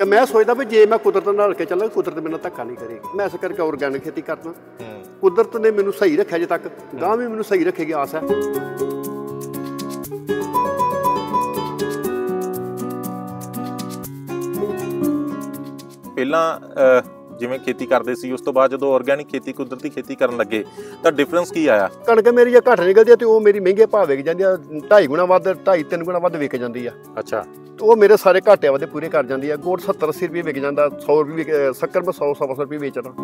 ਕਿ ਮੈਂ ਸੋਚਦਾ ਵੀ ਜੇ ਮੈਂ ਕੁਦਰਤ ਨਾਲ ਕੇ ਚੱਲਾਂ ਕੁਦਰਤ ਮੈਨੂੰ ਧੱਕਾ ਨਹੀਂ ਕਰੇਗੀ ਮੈਂ ਇਸ ਕਰਕੇ ਆਰਗੈਨਿਕ ਖੇਤੀ ਕਰਦਾ ਕੁਦਰਤ ਨੇ ਮੈਨੂੰ ਸਹੀ ਰੱਖਿਆ ਜੇ ਤੱਕ ਗਾਂ ਵੀ ਮੈਨੂੰ ਸਹੀ ਰੱਖੇਗੀ ਆਸ ਹੈ ਪਹਿਲਾਂ ਜਿਵੇਂ ਖੇਤੀ ਕਰਦੇ ਸੀ ਉਸ ਤੋਂ ਬਾਅਦ ਜਦੋਂ ਆਰਗੈਨਿਕ ਖੇਤੀ ਕੁਦਰਤੀ ਖੇਤੀ ਕਰਨ ਲੱਗੇ ਤਾਂ ਡਿਫਰੈਂਸ ਕੀ ਆਇਆ ਕਣਕ ਮੇਰੀ ਜੇ ਘੱਟ ਨਿਕਲਦੀ ਆ ਤੇ ਉਹ ਮੇਰੀ ਮਹਿੰਗੇ ਭਾਅ ਵਿਕ ਜਾਂਦੀ ਆ 2.5 ਗੁਣਾ ਵੱਧ 2.5 3 ਗੁਣਾ ਵੱਧ ਵਿਕ ਜਾਂਦੀ ਆ ਅੱਛਾ ਤੇ ਉਹ ਮੇਰੇ ਸਾਰੇ ਘਾਟੇ ਵਾਦੇ ਪੂਰੇ ਕਰ ਜਾਂਦੀ ਆ ਗੋੜ 70 80 ਰੁਪਏ ਵਿਕ ਜਾਂਦਾ 100 ਰੁਪਏ ਸ਼ੱਕਰ ਮੈਂ 100 100 ਰੁਪਏ ਵੇਚਦਾ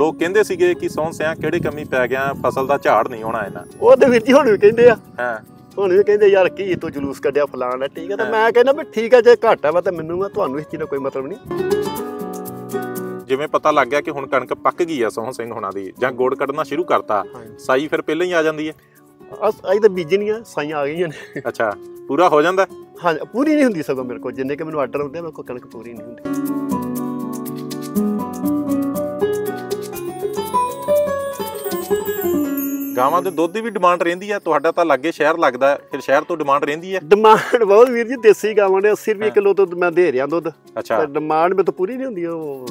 ਲੋਕ ਕਹਿੰਦੇ ਸੀਗੇ ਕਿ ਸੌਂ ਸਿਆਂ ਕਿਹੜੇ ਕਮੀ ਪੈ ਗਿਆ ਫਸਲ ਦਾ ਝਾੜ ਨਹੀਂ ਹੋਣਾ ਇਹਨਾਂ ਉਹਦੇ ਵੀਰ ਜੀ ਹੁਣ ਵੀ ਕਹਿੰਦੇ ਆ ਹਾਂ ਹੁਣ ਵੀ ਕਹਿੰਦੇ ਯਾਰ ਕੀ ਤੂੰ ਜਲੂਸ ਕੱਢਿਆ ਫਲਾਣਾ ਠੀਕ ਹੈ ਤਾਂ ਮੈਂ ਕਹਿੰਦਾ ਵੀ ਠੀਕ ਹੈ ਜੇ ਘਾਟਾ ਵਾ ਤਾਂ ਮੈਨੂੰ ਆ ਤੁਹਾਨੂੰ ਇਸ ਚੀਜ਼ ਦਾ ਕੋਈ ਮਤਲਬ ਨਹੀਂ ਜਿਵੇਂ ਪਤਾ ਲੱਗ ਗਿਆ ਕਿ ਹੁਣ ਕਣਕ ਪੱਕ ਗਈ ਆ ਸੋਹਣ ਸਿੰਘ ਹੁਣਾਂ ਦੀ ਜਾਂ ਗੋੜ ਕੱਢਣਾ ਸ਼ੁਰੂ ਕਰਤਾ ਸਾਈ ਫਿਰ ਪਹਿਲਾਂ ਹੀ ਆ ਜਾਂਦੀ ਹੈ ਅਜ ਤਾਂ ਬੀਜ ਨਹੀਂ ਆ ਗਈਆਂ ਨੇ ਅੱਛਾ ਪੂਰਾ ਹੋ ਜਾਂਦਾ ਹਾਂ ਪੂਰੀ ਨਹੀਂ ਹੁੰਦੀ ਸਗੋਂ ਮੇਰੇ ਕੋਲ ਜਿੰਨੇ ਕਿ ਮੈਨੂੰ ਆਰਡਰ ਹੁੰਦੇ ਮੇਰੇ ਕੋਲ ਕਣਕ ਪੂਰੀ ਨਹੀਂ ਹੁੰਦੀ ਗਾਵਾਂ ਦੇ ਦੁੱਧ ਦੀ ਵੀ ਡਿਮਾਂਡ ਰਹਿੰਦੀ ਆ ਤੁਹਾਡਾ ਤਾਂ ਲੱਗੇ ਸ਼ਹਿਰ ਲੱਗਦਾ ਫਿਰ ਸ਼ਹਿਰ ਤੋਂ ਡਿਮਾਂਡ ਰਹਿੰਦੀ ਆ ਡਿਮਾਂਡ ਬਹੁਤ ਵੀਰ ਜੀ ਦੇਸੀ ਗਾਵਾਂ ਦੇ 80 ਰੁਪਏ ਕਿਲੋ ਤੋਂ ਮੈਂ ਦੇ ਰਿਹਾ ਦੁੱਧ ਅੱਛਾ ਡਿਮਾਂਡ ਮੇ ਤਾਂ ਪੂਰੀ ਨਹੀਂ ਹੁੰਦੀ ਉਹ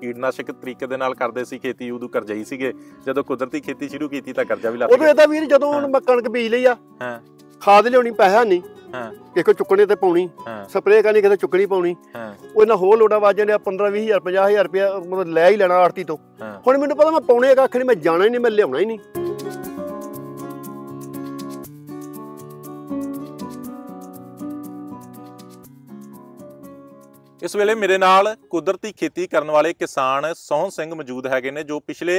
ਕੀਟਨਾਸ਼ਕ ਤਰੀਕੇ ਦੇ ਨਾਲ ਕਰਦੇ ਸੀ ਖੇਤੀ ਉਦੋਂ ਕਰਜਾਈ ਸੀਗੇ ਜਦੋਂ ਕੁਦਰਤੀ ਖੇਤੀ ਸ਼ੁਰੂ ਕੀਤੀ ਤਾਂ ਕਰਜ਼ਾ ਵੀ ਲੱਗ ਗਿਆ ਉਦੋਂ ਇਹਦਾ ਵੀਰ ਜਦੋਂ ਹੁਣ ਮੱਕਣਕ ਬੀਜ ਲਈ ਆ ਹਾਂ ਖਾਦ ਲਿਆਉਣੀ ਪੈਸਾ ਨਹੀਂ ਹਾਂ ਇੱਕ ਚੁੱਕਣੇ ਤੇ ਪਾਉਣੀ ਸਪਰੇਅ ਕਰਨੀ ਕਿਤੇ ਚੁੱਕਣੀ ਪਾਉਣੀ ਉਹ ਇਹਨਾਂ ਹੋਰ ਲੋਡਾਂ ਜਾਂਦੇ ਆ 15 20000 50000 ਰੁਪਏ ਮਤਲਬ ਲੈ ਹੀ ਲੈਣਾ ਆਰਤੀ ਤੋਂ ਹੁਣ ਮੈਨੂੰ ਪਤਾ ਮੈਂ ਪਾਉਣੇ ਕੱਖ ਨਹੀਂ ਮੈਂ ਜਾਣਾ ਹੀ ਨਹੀਂ ਮੈਂ ਲਿਆਉਣਾ ਹੀ ਨਹੀਂ ਇਸ ਵੇਲੇ ਮੇਰੇ ਨਾਲ ਕੁਦਰਤੀ ਖੇਤੀ ਕਰਨ ਵਾਲੇ ਕਿਸਾਨ ਸੋਹਣ ਸਿੰਘ ਮੌਜੂਦ ਹੈਗੇ ਨੇ ਜੋ ਪਿਛਲੇ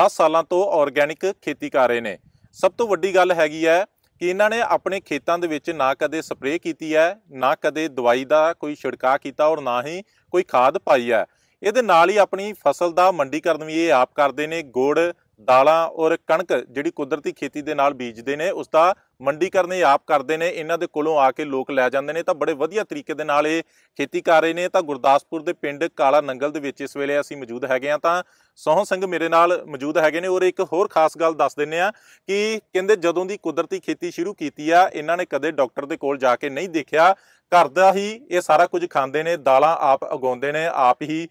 10 ਸਾਲਾਂ ਤੋਂ ਆਰਗੈਨਿਕ ਖੇਤੀ ਕਰ ਰਹੇ ਨੇ ਸਭ ਤੋਂ ਵੱਡੀ ਗੱਲ ਹੈਗੀ ਹੈ ਕਿ ਇਹਨਾਂ ਨੇ ਆਪਣੇ ਖੇਤਾਂ ਦੇ ਵਿੱਚ ਨਾ ਕਦੇ ਸਪਰੇਅ ਕੀਤੀ ਹੈ ਨਾ ਕਦੇ ਦਵਾਈ ਦਾ ਕੋਈ ਛਿੜਕਾ ਕੀਤਾ ਔਰ ਨਾ ਹੀ ਕੋਈ ਖਾਦ ਪਾਈ ਹੈ ਇਹਦੇ ਨਾਲ ਹੀ ਆਪਣੀ ਫਸਲ ਦਾ ਮੰਡੀਕਰਨ ਵੀ ਇਹ ਆਪ ਕਰਦੇ ਨੇ ਗੁੜ ਦਾਲਾਂ ਔਰ ਕਣਕ ਜਿਹੜੀ ਕੁਦਰਤੀ ਖੇਤੀ ਦੇ ਨਾਲ ਬੀਜਦੇ ਨੇ ਉਸ ਦਾ ਮੰਡੀਕਰਨ ਇਹ ਆਪ ਕਰਦੇ ਨੇ ਇਹਨਾਂ ਦੇ ਕੋਲੋਂ ਆ ਕੇ ਲੋਕ ਲੈ ਜਾਂਦੇ ਨੇ ਤਾਂ ਬੜੇ ਵਧੀਆ ਤਰੀਕੇ ਦੇ ਨਾਲ ਇਹ ਖੇਤੀ ਕਰ ਰਹੇ ਨੇ ਤਾਂ ਗੁਰਦਾਸਪੁਰ ਦੇ ਪਿੰਡ ਕਾਲਾ ਨੰਗਲ ਦੇ ਵਿੱਚ ਇਸ ਵੇਲੇ ਅਸੀਂ ਮੌਜੂਦ ਹੈਗੇ ਆ ਤਾਂ ਸੋਹਣ ਸਿੰਘ ਮੇਰੇ ਨਾਲ ਮੌਜੂਦ ਹੈਗੇ ਨੇ ਔਰ ਇੱਕ ਹੋਰ ਖਾਸ ਗੱਲ ਦੱਸ ਦਿੰਨੇ ਆ ਕਿ ਕਹਿੰਦੇ ਜਦੋਂ ਦੀ ਕੁਦਰਤੀ ਖੇਤੀ ਸ਼ੁਰੂ ਕੀਤੀ ਆ ਇਹਨਾਂ ਨੇ ਕਦੇ ਡਾਕਟਰ ਦੇ ਕੋਲ ਜਾ ਕੇ ਨਹੀਂ ਦੇਖਿਆ ਘਰ ਦਾ ਹੀ ਇਹ ਸਾਰਾ ਕੁਝ ਖਾਂਦੇ ਨੇ ਦਾਲਾਂ ਆਪ ਉਗਾਉਂਦੇ ਨੇ ਆਪ ਹੀ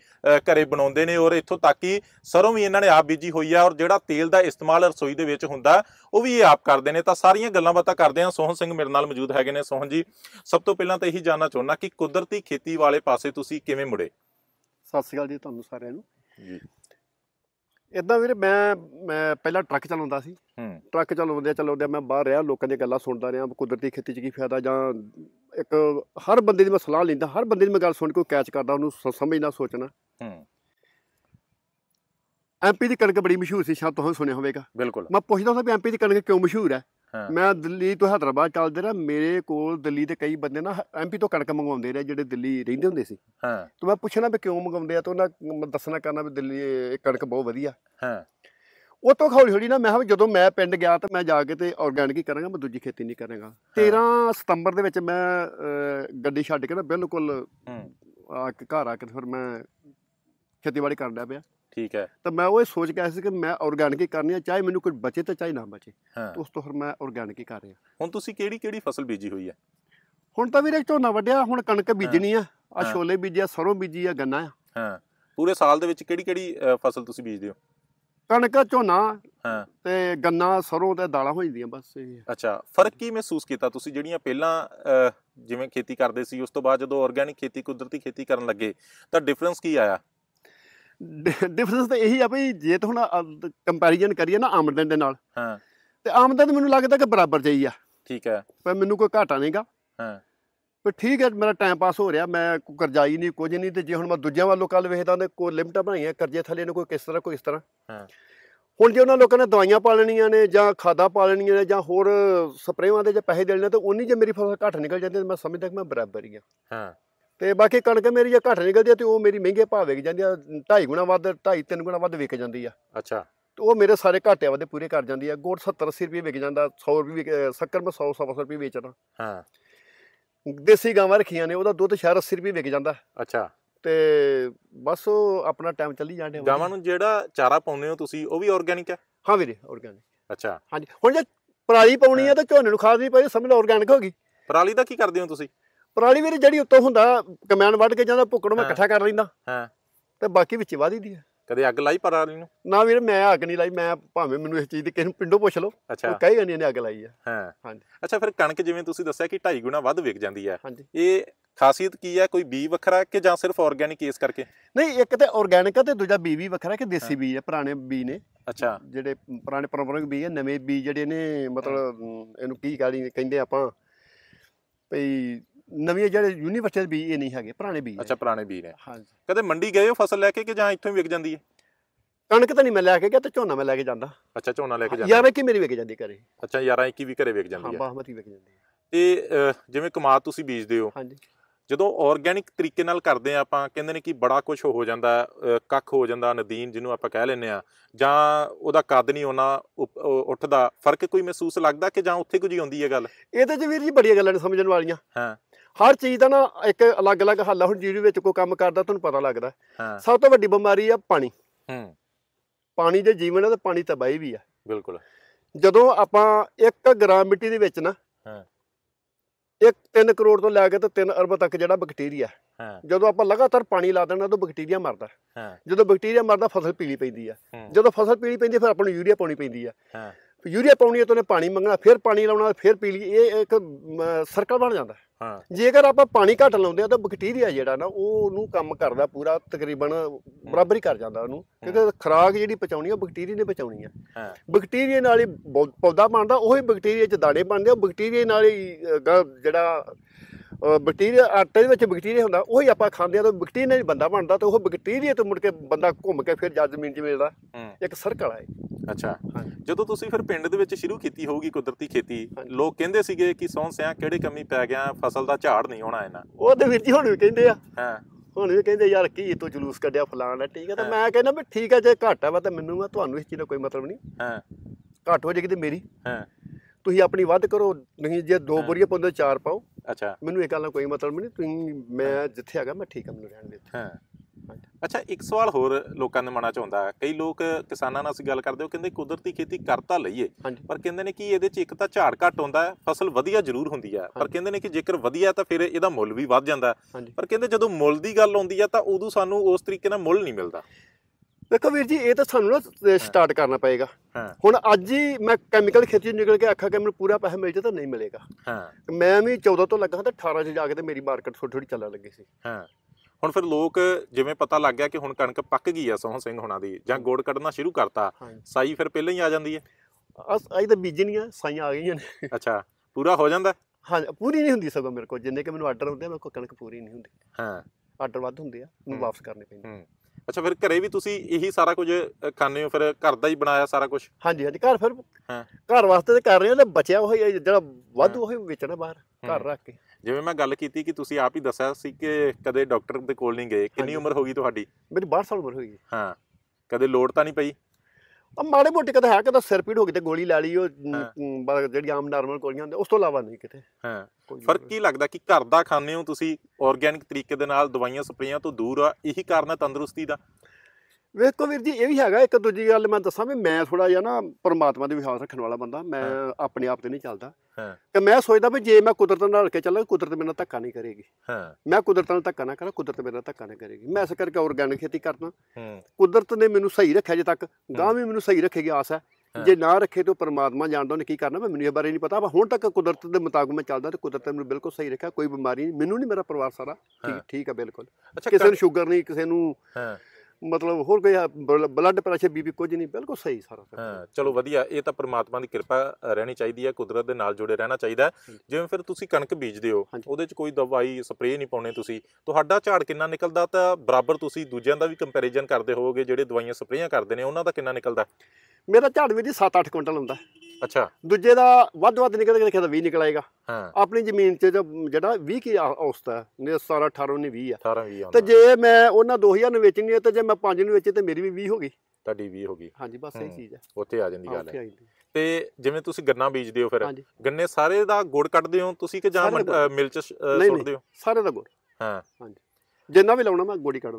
ਘਰੇ ਬਣਾਉਂਦੇ ਨੇ ਔਰ ਇੱਥੋਂ ਤੱਕ ਕਿ ਸਰੋਂ ਵੀ ਇਹਨਾਂ ਨੇ ਆਪ ਬੀਜੀ ਹੋਈ ਆ ਔਰ ਜਿਹੜਾ ਤੇਲ ਦਾ ਇਸਤੇਮਾਲ ਰਸੋਈ ਦੇ ਵਿੱਚ ਹੁੰਦਾ ਉਹ ਵੀ ਇਹ ਆਪ ਕਰਦੇ ਨੇ ਤਾਂ ਸਾਰੀਆਂ ਗੱਲਾਂ ਬਾਤਾਂ ਕਰਦੇ ਆ ਸੋਹਣ ਸਿੰਘ ਮੇਰੇ ਨਾਲ ਮੌਜੂਦ ਹੈਗੇ ਨੇ ਸੋਹਣ ਜੀ ਸਭ ਤੋਂ ਪਹਿਲਾਂ ਤਾਂ ਇਹੀ ਜਾਨਣਾ ਚਾਹੁੰਦਾ ਕਿ ਕੁਦਰਤੀ ਖੇਤੀ ਵਾਲੇ ਪਾਸੇ ਤੁਸੀਂ ਕਿਵੇਂ ਮੁੜੇ ਸਤਿ ਸ਼੍ਰੀ ਅਕਾਲ ਜੀ ਤੁਹਾਨੂੰ ਸਾਰਿਆਂ ਨੂੰ ਜੀ ਇਦਾਂ ਵੀਰੇ ਮੈਂ ਪਹਿਲਾਂ ਟਰੱਕ ਚਲਾਉਂਦਾ ਸੀ ਟਰੱਕ ਚਲਾਉਂਦੇ ਚਲਾਉਂਦੇ ਮੈਂ ਬਾਹਰ ਰਿਹਾ ਲੋਕਾਂ ਦੀਆਂ ਗੱਲਾਂ ਸੁਣਦਾ ਰਿਹਾ ਕੁਦਰਤੀ ਖੇਤੀ 'ਚ ਕੀ ਫਾਇਦਾ ਜਾਂ ਇੱਕ ਹਰ ਬੰਦੇ ਦੀ ਮੈਂ ਸਲਾਹ ਲੈਂਦਾ ਹਰ ਬੰਦੇ ਦੀ ਮੈਂ ਗੱਲ ਸੁਣ ਕੇ ਕੈਚ ਕਰਦਾ ਉਹਨੂੰ ਸਮਝਣਾ ਸੋਚਣਾ ਐਮਪੀ ਦੀ ਕਣਕ ਬੜੀ ਮਸ਼ਹੂਰ ਸੀ ਸ਼ਾਇਦ ਤੁਸੀਂ ਸੁਣਿਆ ਹੋਵੇਗਾ ਮੈਂ ਪੁੱਛਦਾ ਹਾਂ ਵੀ ਐਮਪੀ ਦੀ ਕਣਕ ਕਿਉਂ ਮਸ਼ਹੂਰ ਹੈ ਮੈਂ ਦਿੱਲੀ ਤੋਂ ਹਦਰਬਾਦ ਚੱਲਦੇ ਰਿਹਾ ਮੇਰੇ ਕੋਲ ਦਿੱਲੀ ਦੇ ਕਈ ਬੰਦੇ ਨਾ ਐਮਪੀ ਤੋਂ ਕਣਕ ਮੰਗਵਾਉਂਦੇ ਰਹੇ ਜਿਹੜੇ ਦਿੱਲੀ ਰਹਿੰਦੇ ਹੁੰਦੇ ਸੀ ਹਾਂ ਤੇ ਮੈਂ ਪੁੱਛਣਾ ਵੀ ਕਿਉਂ ਮੰਗਵਾਉਂਦੇ ਆ ਤਾਂ ਉਹਨਾਂ ਦੱਸਣਾ ਕਰਨਾ ਵੀ ਦਿੱਲੀ ਇਹ ਕਣਕ ਬਹੁਤ ਵਧੀਆ ਹਾਂ ਉਹ ਤੋਂ ਖੌਲੀ ਹੌਲੀ ਨਾ ਮੈਂ ਹਾਂ ਜਦੋਂ ਮੈਂ ਪਿੰਡ ਗਿਆ ਤਾਂ ਮੈਂ ਜਾ ਕੇ ਤੇ ਆਰਗੈਨਿਕ ਹੀ ਕਰਾਂਗਾ ਮੈਂ ਦੂਜੀ ਖੇਤੀ ਨਹੀਂ ਕਰਾਂਗਾ 13 ਸਤੰਬਰ ਦੇ ਵਿੱਚ ਮੈਂ ਗੱਡੀ ਛੱਡ ਕੇ ਨਾ ਬਿਲਕੁਲ ਆ ਕੇ ਘਰ ਆ ਕੇ ਫਿਰ ਮੈਂ ਖੇਤੀਬਾੜੀ ਕਰਨ ਲੱਗ ਪਿਆ ਠੀਕ ਹੈ ਤਾਂ ਮੈਂ ਉਹ ਸੋਚ ਕੇ ਆਇਆ ਸੀ ਕਿ ਮੈਂ ਆਰਗੈਨਿਕ ਹੀ ਕਰਨੀ ਆ ਚਾਹੇ ਮੈਨੂੰ ਕੁਝ ਬਚੇ ਤਾਂ ਚਾਹੇ ਨਾ ਬਚੇ ਹਾਂ ਉਸ ਤੋਂ ਫਿਰ ਮੈਂ ਆਰਗੈਨਿਕ ਹੀ ਕਰ ਰਿਹਾ ਹੁਣ ਤੁਸੀਂ ਕਿਹੜੀ ਕਿਹੜੀ ਫਸਲ ਬੀਜੀ ਹੋਈ ਹੈ ਹੁਣ ਤਾਂ ਵੀਰੇ ਝੋਨਾ ਵੱਢਿਆ ਹੁਣ ਕਣਕ ਬੀਜਣੀ ਆ ਆ ਛੋਲੇ ਬੀਜਿਆ ਸਰੋਂ ਬੀਜੀ ਆ ਗੰਨਾ ਆ ਹਾਂ ਪੂਰੇ ਸਾਲ ਦੇ ਵਿੱਚ ਕਿਹੜੀ ਕਿਹੜੀ ਫਸਲ ਤੁਸੀਂ ਬੀਜਦੇ ਹੋ ਕਣਕ ਝੋਨਾ ਹਾਂ ਤੇ ਗੰਨਾ ਸਰੋਂ ਤੇ ਦਾਲਾਂ ਹੋ ਜਾਂਦੀਆਂ ਬਸ ਇਹ ਅੱਛਾ ਫਰਕ ਕੀ ਮਹਿਸੂਸ ਕੀਤਾ ਤੁਸੀਂ ਜਿਹੜੀਆਂ ਪਹਿਲਾਂ ਜਿਵੇਂ ਖੇਤੀ ਕਰਦੇ ਸੀ ਉਸ ਤੋਂ ਬਾਅਦ ਜਦੋਂ ਆਰਗੈਨਿਕ ਖੇਤੀ ਕੁਦਰਤੀ ਖੇਤੀ ਕਰਨ ਲੱਗੇ ਤਾਂ ਡਿਫਰੈਂਸ ਕੀ ਆਇਆ ਡਿਫਰੈਂਸ ਤਾਂ ਇਹੀ ਆ ਭਈ ਜੇ ਤਾਂ ਹੁਣ ਕੰਪੈਰੀਜ਼ਨ ਕਰੀਏ ਨਾ ਆਮਦਨ ਦੇ ਨਾਲ ਹਾਂ ਤੇ ਆਮਦਨ ਮੈਨੂੰ ਲੱਗਦਾ ਕਿ ਬਰਾਬਰ ਜਈ ਆ ਠੀਕ ਹੈ ਪਰ ਮੈਨੂੰ ਕੋਈ ਘਾਟਾ ਨਹੀਂਗਾ ਹਾਂ ਪਰ ਠੀਕ ਹੈ ਮੇਰਾ ਟਾਈਮ ਪਾਸ ਹੋ ਰਿਹਾ ਮੈਂ ਕੋਈ ਕਰਜ਼ਾਈ ਨਹੀਂ ਕੁਝ ਨਹੀਂ ਤੇ ਜੇ ਹੁਣ ਮੈਂ ਦੂਜਿਆਂ ਵੱਲੋਂ ਕੱਲ ਵੇਖਦਾ ਤੇ ਕੋਈ ਲਿਮਟਾਂ ਬਣਾਈਆਂ ਕਰਜ਼ੇ ਥੱਲੇ ਨੂੰ ਕੋਈ ਕਿਸ ਤਰ੍ਹਾਂ ਕੋਈ ਇਸ ਤਰ੍ਹਾਂ ਹਾਂ ਹੁਣ ਜੇ ਉਹਨਾਂ ਲੋਕਾਂ ਨੇ ਦਵਾਈਆਂ ਪਾ ਲੈਣੀਆਂ ਨੇ ਜਾਂ ਖਾਦਾ ਪਾ ਲੈਣੀਆਂ ਨੇ ਜਾਂ ਹੋਰ ਸਪਰੇਆਂ ਦੇ ਜਾਂ ਪੈਸੇ ਦੇਣੇ ਤਾਂ ਉਨੀ ਜੇ ਮੇਰੀ ਫਸਲ ਘੱਟ ਨਿਕਲ ਜਾਂਦੀ ਤਾਂ ਮੈਂ ਸਮਝਦਾ ਕਿ ਮੈਂ ਬਰਾਬਰ ਹੀ ਆ ਹਾਂ ਤੇ ਬਾਕੀ ਕਣਕ ਮੇਰੀ ਜੇ ਘਟ ਨਿਕਲਦੀ ਤੇ ਉਹ ਮੇਰੀ ਮਹਿੰਗੇ ਭਾਅ ਵਿਕ ਜਾਂਦੀ ਆ 2.5 ਗੁਣਾ ਵੱਧ 2.5 3 ਗੁਣਾ ਵੱਧ ਵਿਕ ਜਾਂਦੀ ਆ ਅੱਛਾ ਤੇ ਉਹ ਮੇਰੇ ਸਾਰੇ ਘਾਟੇ ਵਾਦੇ ਪੂਰੇ ਕਰ ਜਾਂਦੀ ਆ ਗੋੜ 70 80 ਰੁਪਏ ਵਿਕ ਜਾਂਦਾ 100 ਰੁਪਏ ਸ਼ੱਕਰ ਮੈਂ 100 100 ਰੁਪਏ ਵੇਚਦਾ ਹਾਂ ਦੇਸੀ ਗਾਂਵਾਂ ਰੱਖੀਆਂ ਨੇ ਉਹਦਾ ਦੁੱਧ ਸ਼ਹਿਰ 80 ਰੁਪਏ ਵਿਕ ਜਾਂਦਾ ਅੱਛਾ ਤੇ ਬਸ ਉਹ ਆਪਣਾ ਟਾਈਮ ਚੱਲੀ ਜਾਂਦੇ ਗਾਵਾਂ ਨੂੰ ਜਿਹੜਾ ਚਾਰਾ ਪਾਉਂਦੇ ਹੋ ਤੁਸੀਂ ਉਹ ਵੀ ਆਰਗੈਨਿਕ ਹੈ ਹਾਂ ਵੀਰੇ ਆਰਗੈਨਿਕ ਅੱਛਾ ਹਾਂਜੀ ਹੁਣ ਜੇ ਪਰਾਲੀ ਪਾਉਣੀ ਆ ਤਾਂ ਝੋਨੇ ਨੂੰ ਖਾਦ ਨਹੀਂ ਪਾਈ ਸਮਝ ਲਓ ਆਰਗੈਨਿਕ ਹੋ ਗਈ ਪਰਾਲੀ ਦਾ ਕੀ ਕਰਦੇ ਹੋ ਤੁਸੀਂ ਪਰਾਲੀ ਵੀਰ ਜਿਹੜੀ ਉੱਤੋਂ ਹੁੰਦਾ ਕਮੈਨ ਵੱਢ ਕੇ ਜਾਂਦਾ ਭੁੱਕੜ ਮੈਂ ਇਕੱਠਾ ਕਰ ਲੈਂਦਾ ਹਾਂ ਤੇ ਬਾਕੀ ਵਿੱਚ ਵਾਦੀ ਦੀ ਹੈ ਕਦੇ ਅੱਗ ਲਾਈ ਪਰਾਲੀ ਨੂੰ ਨਾ ਵੀਰ ਮੈਂ ਅੱਗ ਨਹੀਂ ਲਾਈ ਮੈਂ ਭਾਵੇਂ ਮੈਨੂੰ ਇਸ ਚੀਜ਼ ਦੀ ਕਿਸੇ ਪਿੰਡੋਂ ਪੁੱਛ ਲਓ ਉਹ ਕਹੀ ਜਾਂਦੀ ਨੇ ਅੱਗ ਲਾਈ ਆ ਹਾਂ ਹਾਂਜੀ ਅੱਛਾ ਫਿਰ ਕਣਕ ਜਿਵੇਂ ਤੁਸੀਂ ਦੱਸਿਆ ਕਿ 2.5 ਗੁਣਾ ਵੱਧ ਵਿਕ ਜਾਂਦੀ ਹੈ ਇਹ ਖਾਸੀਅਤ ਕੀ ਹੈ ਕੋਈ ਬੀ ਵੱਖਰਾ ਕਿ ਜਾਂ ਸਿਰਫ ਆਰਗੈਨਿਕ ਇਸ ਕਰਕੇ ਨਹੀਂ ਇੱਕ ਤੇ ਆਰਗੈਨਿਕ ਹੈ ਤੇ ਦੂਜਾ ਬੀ ਵੀ ਵੱਖਰਾ ਕਿ ਦੇਸੀ ਬੀ ਹੈ ਪੁਰਾਣੇ ਬੀ ਨੇ ਅੱਛਾ ਜਿਹੜੇ ਪੁਰਾਣੇ ਪਰੰਪਰਾਗਤ ਬੀ ਹੈ ਨਵੇਂ ਬੀ ਜਿਹੜੇ ਨੇ ਮਤਲਬ ਇਹਨੂੰ ਕੀ ਕਹਿੰਦੇ ਆਪਾਂ ਭਈ ਨਵੀਆਂ ਜਿਹੜੇ ਯੂਨੀਵਰਸਿਟੀ ਦੇ ਬੀਜ ਇਹ ਨਹੀਂ ਹੈਗੇ ਪੁਰਾਣੇ ਬੀਜ ਅੱਛਾ ਪੁਰਾਣੇ ਬੀਜ ਨੇ ਹਾਂਜੀ ਕਦੇ ਮੰਡੀ ਗਏ ਹੋ ਫਸਲ ਲੈ ਕੇ ਕਿ ਜਾਂ ਇੱਥੋਂ ਹੀ ਵਿਕ ਜਾਂਦੀ ਹੈ ਕਣਕ ਤਾਂ ਨਹੀਂ ਮੈਂ ਲੈ ਕੇ ਗਿਆ ਤੇ ਝੋਨਾ ਮੈਂ ਲੈ ਕੇ ਜਾਂਦਾ ਅੱਛਾ ਝੋਨਾ ਲੈ ਕੇ ਜਾਂਦਾ ਯਾਰਾਂ ਕੀ ਮੇਰੀ ਵਿਕ ਜਾਂਦੀ ਘਰੇ ਅੱਛਾ ਯਾਰਾਂ ਇੱਕ ਵੀ ਘਰੇ ਵਿਕ ਜਾਂਦੀ ਹੈ ਹਾਂ ਬਾਹਮਤੀ ਵਿਕ ਜਾਂਦੀ ਹੈ ਤੇ ਜਿਵੇਂ ਕਮਾਦ ਤੁਸੀਂ ਬੀਜਦੇ ਹੋ ਹਾਂਜੀ ਜਦੋਂ ਆਰਗੈਨਿਕ ਤਰੀਕੇ ਨਾਲ ਕਰਦੇ ਆ ਆਪਾਂ ਕਹਿੰਦੇ ਨੇ ਕਿ ਬੜਾ ਕੁਝ ਹੋ ਜਾਂਦਾ ਕੱਖ ਹੋ ਜਾਂਦਾ ਨਦੀਨ ਜਿਹਨੂੰ ਆਪਾਂ ਕਹਿ ਲੈਨੇ ਆ ਜਾਂ ਉਹਦਾ ਕੱਦ ਨਹੀਂ ਹੋਣਾ ਉੱਠਦਾ ਫਰਕ ਕੋਈ ਮਹਿਸੂਸ ਲੱਗਦਾ ਕਿ ਜਾਂ ਉੱਥੇ ਕੁਝ ਹੀ ਹੁੰਦੀ ਹੈ ਗੱਲ ਇਹਦੇ ਚ ਵੀਰ ਜੀ ਬੜੀਆਂ ਗੱਲਾਂ ਨੇ ਸਮਝਣ ਵਾਲੀਆਂ ਹਾਂ ਹਰ ਚੀਜ਼ ਦਾ ਨਾ ਇੱਕ ਅਲੱਗ-ਅਲੱਗ ਹੱਲ ਹੁਣ ਜੀਰੀ ਵਿੱਚ ਕੋਈ ਕੰਮ ਕਰਦਾ ਤੁਹਾਨੂੰ ਪਤਾ ਲੱਗਦਾ ਸਭ ਤੋਂ ਵੱਡੀ ਬਿਮਾਰੀ ਆ ਪਾਣੀ ਹੂੰ ਪਾਣੀ ਦੇ ਜੀਵਨ ਦਾ ਪਾਣੀ ਤਬਾਹੀ ਵੀ ਆ ਬਿਲਕੁਲ ਜਦੋਂ ਆਪਾਂ 1 ਗ੍ਰਾਮ ਮਿੱਟੀ ਦੇ ਵਿੱਚ ਨਾ ਹਾਂ 1 3 ਕਰੋੜ ਤੋਂ ਲੈ ਕੇ ਤੇ 3 ਅਰਬ ਤੱਕ ਜਿਹੜਾ ਬੈਕਟੀਰੀਆ ਹਾਂ ਜਦੋਂ ਆਪਾਂ ਲਗਾਤਾਰ ਪਾਣੀ ਲਾ ਦੇਣਾ ਤਾਂ ਬੈਕਟੀਰੀਆ ਮਰਦਾ ਹਾਂ ਜਦੋਂ ਬੈਕਟੀਰੀਆ ਮਰਦਾ ਫਸਲ ਪੀਲੀ ਪੈਂਦੀ ਆ ਜਦੋਂ ਫਸਲ ਪੀਲੀ ਪੈਂਦੀ ਫਿਰ ਆਪਾਂ ਨੂੰ ਯੂਰੀਆ ਪਾਉਣੀ ਪੈਂਦੀ ਆ ਹਾਂ ਯੂਰੀਆ ਪਾਉਣੀ ਹੈ ਤਾਂ ਉਹਨੇ ਪਾਣੀ ਮੰਗਣਾ ਫਿਰ ਪਾਣੀ ਲਾਉਣਾ ਫਿਰ ਪੀਲੀ ਇਹ ਇੱਕ ਸਰਕਲ ਬਣ ਜਾਂਦਾ ਹਾਂ ਜੇਕਰ ਆਪਾਂ ਪਾਣੀ ਘੱਟ ਲਾਉਂਦੇ ਆ ਤਾਂ ਬੈਕਟੀਰੀਆ ਜਿਹੜਾ ਨਾ ਉਹ ਉਹਨੂੰ ਕੰਮ ਕਰਦਾ ਪੂਰਾ ਤਕਰੀਬਨ ਬਰਾਬਰੀ ਕਰ ਜਾਂਦਾ ਉਹਨੂੰ ਕਿਉਂਕਿ ਖਰਾਕ ਜਿਹੜੀ ਪਚਾਉਣੀ ਆ ਬੈਕਟੀਰੀਆ ਨੇ ਪਚਾਉਣੀ ਆ ਹਾਂ ਬੈਕਟੀਰੀਆ ਨਾਲ ਹੀ ਪੌਦਾ ਬਣਦਾ ਉਹੀ ਬੈਕਟੀਰੀਆ ਚ ਦਾਣੇ ਬਣਦੇ ਆ ਬੈਕਟੀਰੀਆ ਨਾਲ ਹੀ ਜਿਹੜਾ ਬੈਕਟੀਰੀਆ ਆਟੇ ਦੇ ਵਿੱਚ ਬੈਕਟੀਰੀਆ ਹੁੰਦਾ ਉਹੀ ਆਪਾਂ ਖਾਂਦੇ ਆ ਤਾਂ ਬੈਕਟੀਰੀਆ ਨਹੀਂ ਬੰਦਾ ਬਣਦਾ ਤੇ ਉਹ ਬੈਕਟੀਰੀਆ ਤੋਂ ਮੁੜ ਕੇ ਬੰਦਾ ਘੁੰਮ ਕੇ ਫਿਰ ਜਦ ਜ਼ਮੀਨ 'ਚ ਮਿਲਦਾ ਇੱਕ ਸਰਕਲ ਆ ਅੱਛਾ ਜਦੋਂ ਤੁਸੀਂ ਫਿਰ ਪਿੰਡ ਦੇ ਵਿੱਚ ਸ਼ੁਰੂ ਕੀਤੀ ਹੋਊਗੀ ਕੁਦਰਤੀ ਖੇਤੀ ਲੋਕ ਕਹਿੰਦੇ ਸੀਗੇ ਕਿ ਸੌਂ ਸਿਆਂ ਕਿਹੜੇ ਕਮੀ ਪੈ ਗਿਆ ਫਸਲ ਦਾ ਝਾੜ ਨਹੀਂ ਹੋਣਾ ਇਹਨਾਂ ਉਹ ਤੇ ਵੀਰ ਜੀ ਹੁਣ ਵੀ ਕਹਿੰਦੇ ਆ ਹਾਂ ਹੁਣ ਵੀ ਕਹਿੰਦੇ ਯਾਰ ਕੀ ਤੂੰ ਜਲੂਸ ਕੱਢਿਆ ਹੈ ਠੀਕ ਹੈ ਤਾਂ ਮੈਂ ਕਹਿੰਦਾ ਵੀ ਠੀਕ ਹੈ ਜੇ ਘਾਟ ਵਾ ਤਾਂ ਮੈਨੂੰ ਆ ਤੁਹਾਨੂੰ ਇਸ ਚੀਜ਼ ਦਾ ਕੋਈ ਮਤਲਬ ਨਹੀਂ ਹਾਂ ਘਾਟ ਹੋ ਜੇ ਕਿਤੇ ਮੇਰੀ ਹਾਂ ਤੁਸੀਂ ਆਪਣੀ ਵੱਧ ਕਰੋ ਨਹੀਂ ਜੇ ਦੋ ਬੋਰੀਆਂ ਪਾਉਂਦੇ ਚਾਰ ਪਾਓ ਅੱਛਾ ਮੈਨੂੰ ਇਹ ਗੱਲ ਨਾਲ ਕੋਈ ਮਤਲਬ ਨਹੀਂ ਤੁਸੀਂ ਮੈਂ ਜਿੱਥੇ ਹੈਗਾ ਮੈਂ ਠੀਕ ਹਾਂ ਮੈਨੂੰ ਰਹਿਣ ਦੇ ਹਾਂ ਅੱਛਾ ਇੱਕ ਸਵਾਲ ਹੋਰ ਲੋਕਾਂ ਦੇ ਮਨਾਂ 'ਚ ਹੈ ਕਈ ਲੋਕ ਕਿਸਾਨਾਂ ਨਾਲ ਅਸੀਂ ਗੱਲ ਕਰਦੇ ਹੋ ਕਹਿੰਦੇ ਕੁਦਰਤੀ ਖੇਤੀ ਕਰਤਾ ਲਈਏ ਪਰ ਕਹਿੰਦੇ ਨੇ ਕਿ ਇਹਦੇ 'ਚ ਇੱਕ ਤਾਂ ਝਾੜ ਘੱਟ ਹੁੰਦਾ ਫਸਲ ਵਧੀਆ ਜ਼ਰੂਰ ਹੁੰਦੀ ਆ ਪਰ ਕਹਿੰਦੇ ਨੇ ਕਿ ਜੇਕਰ ਵਧੀਆ ਤਾਂ ਫਿਰ ਇਹਦਾ ਮੁੱਲ ਵੀ ਵੱਧ ਜਾਂਦਾ ਪਰ ਕਹਿੰਦੇ ਜਦੋਂ ਮੁੱਲ ਦੀ ਗੱਲ ਆਉਂਦੀ ਆ ਤਾਂ ਉਦੋਂ ਸਾਨੂੰ ਉਸ ਤਰੀਕੇ ਨਾਲ ਮੁੱਲ ਨਹੀਂ ਮਿਲਦਾ ਦੇਖੋ ਵੀਰ ਜੀ ਇਹ ਤਾਂ ਸਾਨੂੰ ਨਾ ਸਟਾਰਟ ਕਰਨਾ ਪਏਗਾ ਹੁਣ ਅੱਜ ਹੀ ਮੈਂ ਕੈਮੀਕਲ ਖੇਤੀ ਨਿਕਲ ਕੇ ਆਖਾਂ ਕਿ ਮੈਨੂੰ ਪੂਰਾ ਪੈਸਾ ਮਿਲ ਜਾ ਤਾਂ ਨਹੀਂ ਮਿਲੇਗਾ ਹਾਂ ਮੈਂ ਵੀ 14 ਤੋਂ ਲੱਗਾ ਤਾਂ 18 ਚ ਜਾ ਕੇ ਤੇ ਮੇਰੀ ਮਾਰਕੀਟ ਥੋੜੀ ਥੋੜੀ ਚੱਲਣ ਲੱਗੀ ਸੀ ਹਾਂ ਹੁਣ ਫਿਰ ਲੋਕ ਜਿਵੇਂ ਪਤਾ ਲੱਗ ਗਿਆ ਕਿ ਹੁਣ ਕਣਕ ਪੱਕ ਗਈ ਆ ਸੋਹਣ ਸਿੰਘ ਹੁਣਾਂ ਦੀ ਜਾਂ ਗੋੜ ਕੱਢਣਾ ਸ਼ੁਰੂ ਕਰਤਾ ਸਾਈ ਫਿਰ ਪਹਿਲਾਂ ਹੀ ਆ ਜਾਂਦੀ ਹੈ ਅਸ ਅਜ ਤਾਂ ਬੀਜਣੀਆਂ ਸਾਈਆਂ ਆ ਗਈਆਂ ਨੇ ਅੱਛਾ ਪੂਰਾ ਹੋ ਜਾਂਦਾ ਹਾਂ ਪੂਰੀ ਨਹੀਂ ਹੁੰਦੀ ਸਗੋਂ ਮੇਰੇ ਕੋਲ ਜਿੰਨੇ ਕਿ ਮੈਨੂੰ ਆਰਡਰ ਹੁੰਦੇ ਆ ਮੇਰੇ ਕੋਲ ਕਣਕ ਪੂਰੀ ਨਹੀਂ ਹੁੰਦੀ ਹਾਂ ਆਰਡਰ ਵੱਧ ਹੁੰਦੇ ਆ ਨੂੰ ਵਾਪਸ ਕਰਨੇ ਪੈਂਦੇ ਅੱਛਾ ਫਿਰ ਘਰੇ ਵੀ ਤੁਸੀਂ ਇਹੀ ਸਾਰਾ ਕੁਝ ਖਾਣੇ ਹੋ ਫਿਰ ਘਰ ਦਾ ਹੀ ਬਣਾਇਆ ਸਾਰਾ ਕੁਝ ਹਾਂਜੀ ਹਾਂਜੀ ਘਰ ਫਿਰ ਹਾਂ ਘਰ ਵਾਸਤੇ ਤੇ ਕਰ ਰਹੇ ਹਾਂ ਤੇ ਬਚਿਆ ਉਹ ਜਿਹੜਾ ਵਾਧੂ ਉਹ ਵੇਚਣਾ ਬਾਹਰ ਘਰ ਰੱਖ ਕੇ ਜਿਵੇਂ ਮੈਂ ਗੱਲ ਕੀਤੀ ਕਿ ਤੁਸੀਂ ਆਪ ਹੀ ਦੱਸਿਆ ਸੀ ਕਿ ਕਦੇ ਡਾਕਟਰ ਦੇ ਕੋਲ ਨਹੀਂ ਗਏ ਕਿੰਨੀ ਉਮਰ ਹੋ ਗਈ ਤੁਹਾਡੀ ਮੇਰੀ 62 ਸਾਲ ਉਮਰ ਹੋ ਗਈ ਹਾਂ ਕਦੇ ਲੋੜ ਤਾਂ ਨਹੀਂ ਪਈ ਤਾਂ ਮਾੜੇ ਮੋਟੇ ਕਦੇ ਹੈ ਕਦੇ ਸਿਰ ਪੀੜ ਹੋ ਗਈ ਤੇ ਗੋਲੀ ਲਾ ਲਈ ਉਹ ਜਿਹੜੀ ਆਮ ਨਾਰਮਲ ਗੋਲੀਆਂ ਹੁੰਦੇ ਉਸ ਤੋਂ ਇਲਾਵਾ ਨਹੀਂ ਕਿਤੇ ਹਾਂ ਫਰਕ ਕੀ ਲੱਗਦਾ ਕਿ ਘਰ ਦਾ ਖਾਣੇ ਹੋ ਤੁਸੀਂ ਆਰਗੈਨਿਕ ਤਰੀਕੇ ਦੇ ਨਾਲ ਦਵਾਈਆਂ ਸਪਰੇਆਂ ਤੋਂ ਦੂਰ ਆ ਇਹੀ ਕਾਰਨ ਹੈ ਤੰਦਰੁਸਤੀ ਦਾ ਵੇਖੋ ਵੀਰ ਜੀ ਇਹ ਵੀ ਹੈਗਾ ਇੱਕ ਦੂਜੀ ਗੱਲ ਮੈਂ ਦੱਸਾਂ ਵੀ ਮੈਂ ਥੋੜਾ ਜਿਹਾ ਨਾ ਪਰਮਾਤਮਾ ਦੇ ਵਿਸ਼ਵਾਸ ਰੱਖਣ ਵਾਲਾ ਬੰਦਾ ਮੈਂ ਆਪਣੇ ਆਪ ਤੇ ਨਹੀਂ ਚੱਲਦਾ ਕਿ ਮੈਂ ਸੋਚਦਾ ਵੀ ਜੇ ਮੈਂ ਕੁਦਰਤ ਨਾਲ ਰਲ ਕੇ ਚੱਲਾਂ ਕੁਦਰਤ ਮੇਰੇ ਨਾਲ ਧੱਕਾ ਨਹੀਂ ਕਰੇਗੀ ਮੈਂ ਕੁਦਰਤ ਨਾਲ ਧੱਕਾ ਨਾ ਕਰਾਂ ਕੁਦਰਤ ਮੇਰੇ ਨਾਲ ਧੱਕਾ ਨਾ ਕਰੇਗੀ ਮੈਂ ਇਸ ਕਰਕੇ ਆਰਗੈਨਿਕ ਖੇਤੀ ਕਰਦਾ ਕੁਦਰਤ ਨੇ ਮੈਨੂੰ ਸਹੀ ਰੱਖਿਆ ਜੇ ਤੱਕ ਗਾਂ ਵੀ ਮੈਨੂੰ ਸਹੀ ਰੱਖੇਗੀ ਆਸ ਹੈ ਜੇ ਨਾ ਰੱਖੇ ਤੇ ਪਰਮਾਤਮਾ ਜਾਣਦਾ ਉਹਨੇ ਕੀ ਕਰਨਾ ਮੈਨੂੰ ਇਹ ਬਾਰੇ ਨਹੀਂ ਪਤਾ ਪਰ ਹੁਣ ਤੱਕ ਕੁਦਰਤ ਦੇ ਮੁਤਾਬਕ ਮੈਂ ਚੱਲਦਾ ਤੇ ਕੁਦਰਤ ਨੇ ਮੈਨੂੰ ਬਿਲਕੁਲ ਸਹੀ ਰੱਖਿਆ ਕੋਈ ਬਿਮਾਰੀ ਮੈਨੂੰ ਨਹੀਂ ਮੇਰਾ ਪਰਿਵਾਰ ਸਾਰਾ ਠੀਕ ਠੀਕ ਹੈ ਬਿਲਕੁਲ ਕਿਸੇ ਨੂੰ ਸ਼ੂਗਰ ਨਹੀਂ ਕਿਸੇ ਨੂੰ ਮਤਲਬ ਹੋਰ ਕੋਈ ਬਲੱਡ ਪ੍ਰੈਸ਼ਰ ਬੀਪੀ ਕੁਝ ਨਹੀਂ ਬਿਲਕੁਲ ਸਹੀ ਸਾਰਾ ਹਾਂ ਚਲੋ ਵਧੀਆ ਇਹ ਤਾਂ ਪ੍ਰਮਾਤਮਾ ਦੀ ਕਿਰਪਾ ਰਹਿਣੀ ਚਾਹੀਦੀ ਹੈ ਕੁਦਰਤ ਦੇ ਨਾਲ ਜੁੜੇ ਰਹਿਣਾ ਚਾਹੀਦਾ ਜਿਵੇਂ ਫਿਰ ਤੁਸੀਂ ਕਣਕ ਬੀਜਦੇ ਹੋ ਉਹਦੇ ਚ ਕੋਈ ਦਵਾਈ ਸਪਰੇਅ ਨਹੀਂ ਪਾਉਣੇ ਤੁਸੀਂ ਤੁਹਾਡਾ ਝਾੜ ਕਿੰਨਾ ਨਿਕਲਦਾ ਤਾਂ ਬਰਾਬਰ ਤੁਸੀਂ ਦੂਜਿਆਂ ਦਾ ਵੀ ਕੰਪੈਰੀਜ਼ਨ ਕਰਦੇ ਹੋਵੋਗੇ ਜਿਹੜੇ ਦਵਾਈਆਂ ਸਪਰੇਆਂ ਕਰਦੇ ਨੇ ਉਹਨਾਂ ਦਾ ਕਿੰਨਾ ਨਿਕਲਦਾ ਮੇਰਾ ਝਾੜ ਵੀ ਜੀ 7-8 ਕੁਇੰਟਲ ਹੁੰਦਾ ਅੱਛਾ ਦੂਜੇ ਦਾ ਵੱਧ ਵੱਧ ਨਿਕਲ ਕੇ ਤਾਂ 20 ਨਿਕਲ ਆਏਗਾ ਆਪਣੀ ਜ਼ਮੀਨ 'ਚ ਜਿਹੜਾ 20 ਕੀ ਔਸਤ ਹੈ ਨੇ 17 18 19 20 ਆ 18 20 ਆ ਤੇ ਜੇ ਮੈਂ ਉਹਨਾਂ 2000 ਨੂੰ ਵੇਚਣੀ ਹੈ ਤੇ ਜੇ ਮੈਂ 5 ਨੂੰ ਵੇਚੇ ਤੇ ਮੇਰੀ ਵੀ 20 ਹੋ ਗਈ ਤੁਹਾਡੀ 20 ਹੋ ਗਈ ਹਾਂਜੀ ਬਸ ਇਹ ਚੀਜ਼ ਹੈ ਉੱਥੇ ਆ ਜਾਂਦੀ ਗੱਲ ਹੈ ਤੇ ਜਿਵੇਂ ਤੁਸੀਂ ਗੰਨਾ ਬੀਜਦੇ ਹੋ ਫਿਰ ਗੰਨੇ ਸਾਰੇ ਦਾ ਗੁੜ ਕੱਢਦੇ ਹੋ ਤੁਸੀਂ ਕਿ ਜਾਂ ਮਿਲ 'ਚ ਸੁੱਟਦੇ ਹੋ ਸਾਰੇ ਦਾ ਗੁੜ ਹਾਂ ਹਾਂਜੀ ਜਿੰਨਾ ਵੀ ਲਾਉਣਾ ਮੈਂ ਗੁੜ ਹੀ ਹਾਂ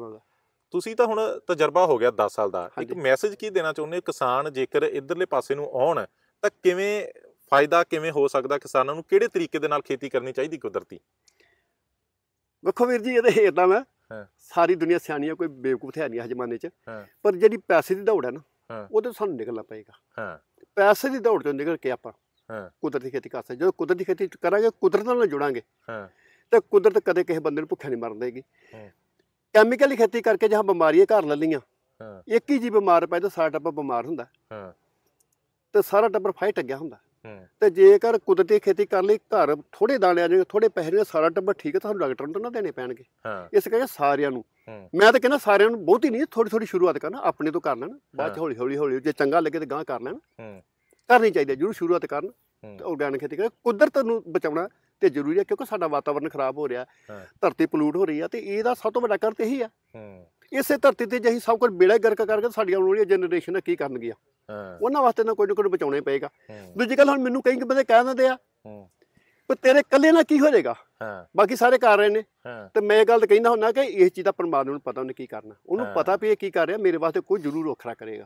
ਤੁਸੀਂ ਤਾਂ ਹੁਣ ਤਜਰਬਾ ਹੋ ਗਿਆ 10 ਸਾਲ ਦਾ ਇੱਕ ਮੈਸੇਜ ਕੀ ਦੇਣਾ ਚਾਹੁੰਦੇ ਹੋ ਕਿਸਾਨ ਜੇਕਰ ਇਧਰਲੇ ਪਾਸੇ ਨੂੰ ਆਉਣ ਤਾਂ ਕਿਵੇਂ ਫਾਇਦਾ ਕਿਵੇਂ ਹੋ ਸਕਦਾ ਕਿਸਾਨਾਂ ਨੂੰ ਕਿਹੜੇ ਤਰੀਕੇ ਦੇ ਨਾਲ ਖੇਤੀ ਕਰਨੀ ਚਾਹੀਦੀ ਕੁਦਰਤੀ ਵੇਖੋ ਵੀਰ ਜੀ ਇਹਦੇ ਹੇਰਦਾ ਮੈਂ ਸਾਰੀ ਦੁਨੀਆ ਸਿਆਣੀ ਆ ਕੋਈ ਬੇਵਕੂਫ ਹੈ ਨਹੀਂ ਇਸ ਜ਼ਮਾਨੇ 'ਚ ਪਰ ਜਿਹੜੀ ਪੈਸੇ ਦੀ ਦੌੜ ਹੈ ਨਾ ਉਹਦੇ ਸਾਨੂੰ ਨਿਕਲਣਾ ਪਏਗਾ ਹਾਂ ਪੈਸੇ ਦੀ ਦੌੜ ਤੋਂ ਨਿਕਲ ਕੇ ਆਪਾਂ ਹਾਂ ਕੁਦਰਤੀ ਖੇਤੀ ਕਰ ਸਕਦੇ ਜਦੋਂ ਕੁਦਰਤੀ ਖੇਤੀ ਕਰਾਂਗੇ ਕੁਦਰਤ ਨਾਲ ਜੁੜਾਂਗੇ ਹਾਂ ਤੇ ਕੁਦਰਤ ਕਦੇ ਕਿਸੇ ਬੰਦੇ ਨੂੰ ਭੁੱਖਿਆ ਨਹੀਂ ਮਰਨ ਦੇਗੀ ਕੈਮੀਕਲ ਖੇਤੀ ਕਰਕੇ ਜਹਾਂ ਬਿਮਾਰੀਆਂ ਘਰ ਲੈ ਹਾਂ ਇੱਕ ਹੀ ਜੀ ਬਿਮਾਰ ਪੈ ਤਾਂ ਸਾਰਾ ਟੱਬਰ ਬਿਮਾਰ ਹੁੰਦਾ ਹਾਂ ਤੇ ਸਾਰਾ ਟੱਬਰ ਫਾਇਟ ਗਿਆ ਹੁੰਦਾ ਤੇ ਜੇਕਰ ਕੁਦਰਤੀ ਖੇਤੀ ਕਰ ਲਈ ਘਰ ਥੋੜੇ ਦਾਣੇ ਆ ਜਾਣਗੇ ਥੋੜੇ ਪੈਸੇ ਨੇ ਸਾਰਾ ਟੱਬਰ ਠੀਕ ਹੈ ਤੁਹਾਨੂੰ ਡਾਕਟਰ ਨੂੰ ਤਾਂ ਨਾ ਦੇਣੇ ਪੈਣਗੇ ਇਸ ਕਰਕੇ ਸਾਰਿਆਂ ਨੂੰ ਮੈਂ ਤਾਂ ਕਹਿੰਦਾ ਸਾਰਿਆਂ ਨੂੰ ਬਹੁਤੀ ਨਹੀਂ ਥੋੜੀ ਥੋੜੀ ਸ਼ੁਰੂਆਤ ਕਰਨਾ ਆਪਣੇ ਤੋਂ ਕਰ ਲੈਣ ਬਾਅਦ ਚ ਹੌਲੀ ਹੌਲੀ ਹੌਲੀ ਜੇ ਚੰਗਾ ਲੱਗੇ ਤੇ ਗਾਂ ਕਰ ਲੈਣਾ ਕਰਨੀ ਚਾਹੀਦੀ ਜਰੂਰ ਸ਼ੁਰੂਆਤ ਕਰਨ ਤੇ ਆਰਗੈਨਿਕ ਖੇਤੀ ਕਰ ਕੁਦਰਤ ਨੂੰ ਬਚਾਉਣਾ ਤੇ ਜ਼ਰੂਰੀ ਹੈ ਕਿਉਂਕਿ ਸਾਡਾ ਵਾਤਾਵਰਨ ਖਰਾਬ ਹੋ ਰਿਹਾ ਧਰਤੀ ਪੋਲੂਟ ਹੋ ਰਹੀ ਆ ਤੇ ਇਹਦਾ ਸਭ ਤੋਂ ਵੱਡਾ ਕਾਰਨ ਤੇ ਇਹੀ ਆ ਇਸੇ ਧਰਤੀ ਤੇ ਜੇ ਅਸੀਂ ਸਭ ਕੁਝ ਬੇੜਾ ਗਰਕ ਕਰਕੇ ਸਾਡੀਆਂ ਆਉਣ ਵਾਲੀਆਂ ਜਨਰੇਸ਼ਨਾਂ ਕੀ ਕਰਨਗੀਆਂ ਉਹਨਾਂ ਵਾਸਤੇ ਨਾ ਕੋਈ ਨਾ ਕੋਈ ਬਚਾਉਣੇ ਪਏਗਾ ਦੂਜੀ ਗੱਲ ਹੁਣ ਮੈਨੂੰ ਕਈ ਬੰਦੇ ਕਹਿ ਦਿੰਦੇ ਆ ਪਰ ਤੇਰੇ ਇਕੱਲੇ ਨਾਲ ਕੀ ਹੋ ਜਾਏਗਾ ਹਾਂ ਬਾਕੀ ਸਾਰੇ ਕਰ ਰਹੇ ਨੇ ਤੇ ਮੈਂ ਗੱਲ ਤਾਂ ਕਹਿੰਦਾ ਹੁੰਦਾ ਕਿ ਇਸ ਚੀਜ਼ ਦਾ ਪਰਮਾਤਮਾ ਨੂੰ ਪਤਾ ਉਹਨੇ ਕੀ ਕਰਨਾ ਉਹਨੂੰ ਪਤਾ ਵੀ ਇਹ ਕੀ ਕਰ ਰਿਹਾ ਮੇਰੇ ਵਾਸਤੇ ਕੋਈ ਜ਼ਰੂਰ ਔਖਰਾ ਕਰੇਗਾ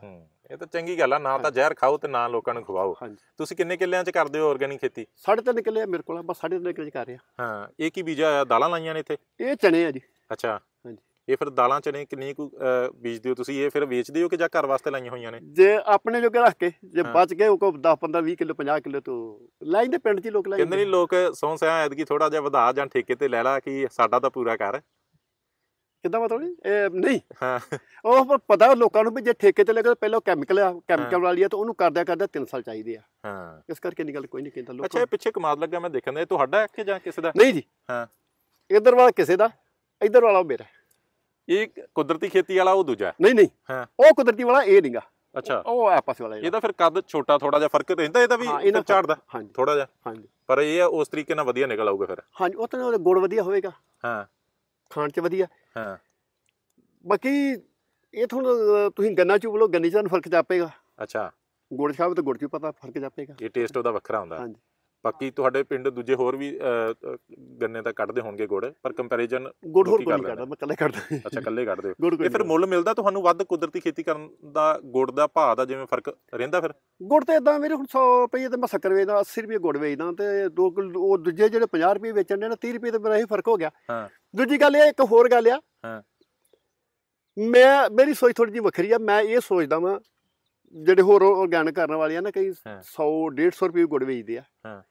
ਇਹ ਤਾਂ ਚੰਗੀ ਗੱਲ ਆ ਨਾ ਤਾਂ ਜ਼ਹਿਰ ਖਾਓ ਤੇ ਨਾ ਲੋਕਾਂ ਨੂੰ ਖਵਾਓ ਤੁਸੀਂ ਕਿੰਨੇ ਕਿੱਲਿਆਂ 'ਚ ਕਰਦੇ ਹੋ ਆਰਗੈਨਿਕ ਖੇਤੀ 3.5 ਕਿੱਲੇ ਮੇਰੇ ਕੋਲ ਬਸ 3.5 ਕਿੱਲੇ 'ਚ ਕਰ ਰਿਹਾ ਹਾਂ ਇਹ ਕੀ ਬੀਜਾ ਆ ਦਾਲਾਂ ਲਾਈਆਂ ਨੇ ਇੱਥੇ ਇਹ ਚਣੇ ਆ ਜੀ ਅੱਛਾ ਇਹ ਫਿਰ ਦਾਲਾਂ ਚਨੇ ਕਿੰਨੀ ਕੁ ਬੀਜਦੇ ਹੋ ਤੁਸੀਂ ਇਹ ਫਿਰ ਵੇਚਦੇ ਹੋ ਕਿ ਜਾਂ ਘਰ ਵਾਸਤੇ ਲਾਈਆਂ ਹੋਈਆਂ ਨੇ ਜੇ ਆਪਣੇ ਜੋਗੇ ਰੱਖ ਕੇ ਜੇ ਬਚ ਗਏ ਉਹ ਕੋ 10 15 20 ਕਿਲੋ 50 ਕਿਲੋ ਤੋਂ ਲੈਂਦੇ ਪਿੰਡ 'ਚ ਲੋਕ ਲੈਂਦੇ ਕਿੰਨੇ ਲੋਕ ਸੌਂ ਸਿਆ ਐਦਕੀ ਥੋੜਾ ਜਿਹਾ ਵਧਾ ਜਾਂ ਠੇਕੇ ਤੇ ਲੈ ਲਾ ਕਿ ਸਾਡਾ ਤਾਂ ਪੂਰਾ ਕਰ ਕਿਦਾਂ ਮਤਲਬ ਇਹ ਨਹੀਂ ਹਾਂ ਉਹ ਪਤਾ ਲੋਕਾਂ ਨੂੰ ਵੀ ਜੇ ਠੇਕੇ ਤੇ ਲੱਗੇ ਪਹਿਲਾਂ ਕੈਮੀਕਲ ਆ ਕੈਮੀਕਲ ਵਾਲੀ ਆ ਤਾਂ ਉਹਨੂੰ ਕਰਦਿਆ ਕਰਦਿਆ 3 ਸਾਲ ਚਾਹੀਦੇ ਆ ਹਾਂ ਇਸ ਕਰਕੇ ਨਿਕਲ ਕੋਈ ਨਹੀਂ ਕਹਿੰਦਾ ਲੋਕ ਅੱਛਾ ਇਹ ਪਿੱਛੇ ਕਮਾਦ ਲੱਗਾ ਮੈਂ ਦੇਖਣ ਦੇ ਤੁਹਾਡਾ ਕਿ ਜਾਂ ਕਿਸੇ ਦਾ ਨਹੀਂ ਜੀ ਹਾਂ ਇਧਰ ਵਾਲਾ ਕਿਸੇ ਦਾ ਇਧਰ ਵਾਲਾ ਮੇਰਾ ਇਹ ਕੁਦਰਤੀ ਖੇਤੀ ਵਾਲਾ ਉਹ ਦੂਜਾ ਨਹੀਂ ਨਹੀਂ ਉਹ ਕੁਦਰਤੀ ਵਾਲਾ ਇਹ ਨਹੀਂਗਾ ਅੱਛਾ ਉਹ ਆਪਸ ਵਾਲਾ ਇਹ ਤਾਂ ਫਿਰ ਕੱਦ ਛੋਟਾ ਥੋੜਾ ਜਿਹਾ ਫਰਕ ਰਹਿੰਦਾ ਇਹਦਾ ਵੀ ਇਹਨਾਂ ਝਾੜਦਾ ਥੋੜਾ ਜਿਹਾ ਹਾਂਜੀ ਪਰ ਇਹ ਆ ਉਸ ਤਰੀਕੇ ਨਾਲ ਵਧੀਆ ਨਿਕਲ ਆਊਗਾ ਫਿਰ ਹਾਂਜੀ ਉਹ ਤਾਂ ਗੁੜ ਵਧੀਆ ਹੋਵੇਗਾ ਹਾਂ ਖਾਣ 'ਚ ਵਧੀਆ ਹਾਂ ਬਾਕੀ ਇਹ ਤੁਹਾਨੂੰ ਤੁਸੀਂ ਗੰਨਾ ਚੂਪ ਲੋ ਗੰਨੇ 'ਚ ਫਰਕ ਜਾਪੇਗਾ ਅੱਛਾ ਗੁੜ ਸ਼ਾਬ ਤੇ ਗੁੜ 'ਚ ਪਤਾ ਫਰਕ ਜਾਪੇਗਾ ਇਹ ਟੇਸਟ ਉਹਦਾ ਵੱਖਰਾ ਹੁੰਦਾ ਹਾਂਜੀ ਬਾਕੀ ਤੁਹਾਡੇ ਪਿੰਡ ਦੂਜੇ ਹੋਰ ਵੀ ਗੰਨੇ ਤਾਂ ਕੱਢਦੇ ਹੋਣਗੇ ਗੁੜ ਪਰ ਕੰਪੈਰੀਜ਼ਨ ਗੁੜ ਹੋਰ ਕੋਈ ਕੱਢਦਾ ਮੈਂ ਕੱਲੇ ਕੱਢਦਾ ਅੱਛਾ ਕੱਲੇ ਕੱਢਦੇ ਹੋ ਇਹ ਫਿਰ ਮੁੱਲ ਮਿਲਦਾ ਤੁਹਾਨੂੰ ਵੱਧ ਕੁਦਰਤੀ ਖੇਤੀ ਕਰਨ ਦਾ ਗੁੜ ਦਾ ਭਾਅ ਦਾ ਜਿਵੇਂ ਫਰਕ ਰਹਿੰਦਾ ਫਿਰ ਗੁੜ ਤੇ ਇਦਾਂ ਵੀਰੇ ਹੁਣ 100 ਰੁਪਏ ਤੇ ਮੈਂ 70 ਰੁਪਏ ਦਾ 80 ਰੁਪਏ ਗੁੜ ਵੇਚਦਾ ਤੇ ਦੋ ਉਹ ਦੂਜੇ ਜਿਹੜੇ 50 ਰੁਪਏ ਵੇਚਣਦੇ ਨੇ 30 ਰੁਪਏ ਤੇ ਮੇਰਾ ਹੀ ਫਰਕ ਹੋ ਗਿਆ ਹਾਂ ਦੂਜੀ ਗੱਲ ਇਹ ਇੱਕ ਹੋਰ ਗੱਲ ਆ ਹਾਂ ਮੈਂ ਮੇਰੀ ਸੋਚ ਥੋੜੀ ਜਿਹੀ ਵੱਖਰੀ ਆ ਮੈਂ ਇਹ ਸੋਚਦਾ ਵਾਂ ਜਿਹੜੇ ਹੋਰ ਆਰਗੈਨਿਕ ਕਰਨ ਵਾਲੇ ਆ ਨਾ ਕਈ 100 150 ਰੁਪਏ ਗੁੜ ਵੇਚਦੇ ਆ ਹਾਂ